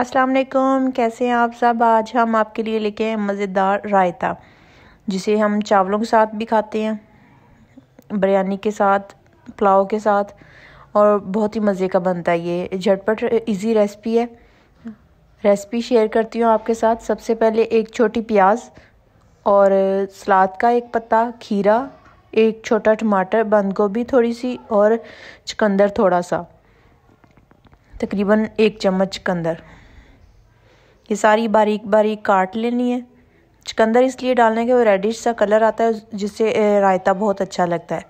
अस्सलाम वालेकुम कैसे हैं आप सब आज हम आपके लिए लेके हैं मज़ेदार रायता जिसे हम चावलों के साथ भी खाते हैं बिरयानी के साथ पुलाव के साथ और बहुत ही मज़े का बनता है ये झटपट इजी रेसिपी है रेसिपी शेयर करती हूँ आपके साथ सबसे पहले एक छोटी प्याज और सलाद का एक पत्ता खीरा एक छोटा टमाटर बंद गोभी थोड़ी सी और चुकंदर थोड़ा सा तकरीबन एक चम्मच चुकंदर ये सारी बारीक बारीक काट लेनी है चिकंदर इसलिए डालने के वो रेडिश सा कलर आता है जिससे रायता बहुत अच्छा लगता है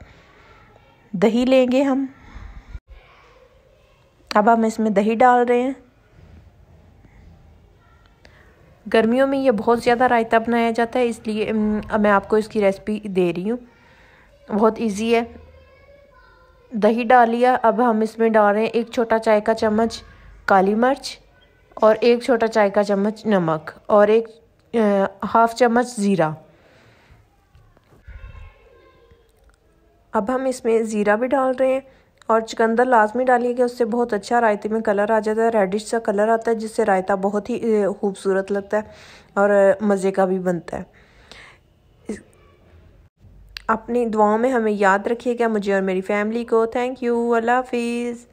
दही लेंगे हम अब हम इसमें दही डाल रहे हैं गर्मियों में ये बहुत ज़्यादा रायता बनाया जाता है इसलिए मैं आपको इसकी रेसिपी दे रही हूँ बहुत इजी है दही डाल लिया अब हम इसमें डाल रहे हैं एक छोटा चाय का चम्मच काली मिर्च और एक छोटा चाय का चम्मच नमक और एक हाफ़ चम्मच ज़ीरा अब हम इसमें ज़ीरा भी डाल रहे हैं और चिकंदर लाजमी डालिएगा उससे बहुत अच्छा रायते में कलर आ जाता है रेडिश सा कलर आता है जिससे रायता बहुत ही खूबसूरत लगता है और मज़े का भी बनता है अपनी दुआओं में हमें याद रखिएगा मुझे और मेरी फैमिली को थैंक यू अल्लाह हाफिज़